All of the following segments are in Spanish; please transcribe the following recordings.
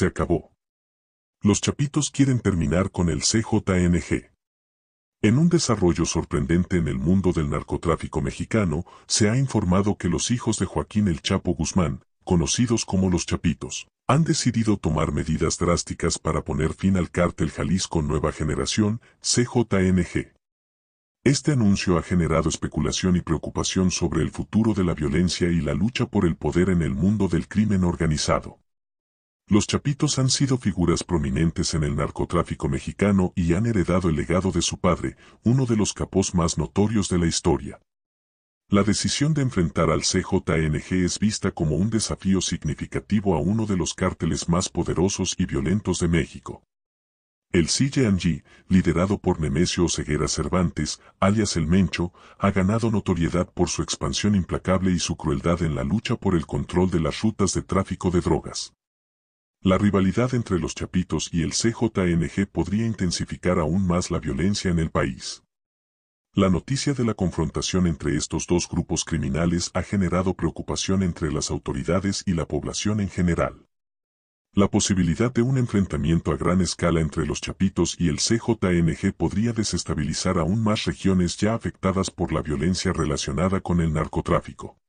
Se acabó. Los chapitos quieren terminar con el CJNG. En un desarrollo sorprendente en el mundo del narcotráfico mexicano, se ha informado que los hijos de Joaquín El Chapo Guzmán, conocidos como los Chapitos, han decidido tomar medidas drásticas para poner fin al cártel Jalisco Nueva Generación, CJNG. Este anuncio ha generado especulación y preocupación sobre el futuro de la violencia y la lucha por el poder en el mundo del crimen organizado. Los Chapitos han sido figuras prominentes en el narcotráfico mexicano y han heredado el legado de su padre, uno de los capos más notorios de la historia. La decisión de enfrentar al CJNG es vista como un desafío significativo a uno de los cárteles más poderosos y violentos de México. El CJNG, liderado por Nemesio Ceguera Cervantes, alias El Mencho, ha ganado notoriedad por su expansión implacable y su crueldad en la lucha por el control de las rutas de tráfico de drogas. La rivalidad entre los Chapitos y el CJNG podría intensificar aún más la violencia en el país. La noticia de la confrontación entre estos dos grupos criminales ha generado preocupación entre las autoridades y la población en general. La posibilidad de un enfrentamiento a gran escala entre los Chapitos y el CJNG podría desestabilizar aún más regiones ya afectadas por la violencia relacionada con el narcotráfico.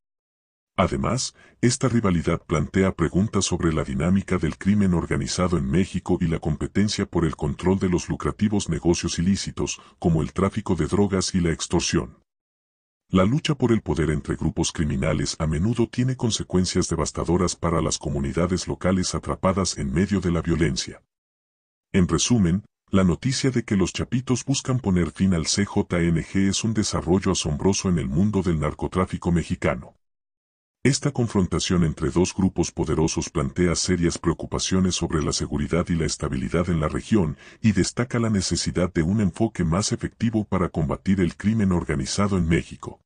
Además, esta rivalidad plantea preguntas sobre la dinámica del crimen organizado en México y la competencia por el control de los lucrativos negocios ilícitos, como el tráfico de drogas y la extorsión. La lucha por el poder entre grupos criminales a menudo tiene consecuencias devastadoras para las comunidades locales atrapadas en medio de la violencia. En resumen, la noticia de que los chapitos buscan poner fin al CJNG es un desarrollo asombroso en el mundo del narcotráfico mexicano. Esta confrontación entre dos grupos poderosos plantea serias preocupaciones sobre la seguridad y la estabilidad en la región y destaca la necesidad de un enfoque más efectivo para combatir el crimen organizado en México.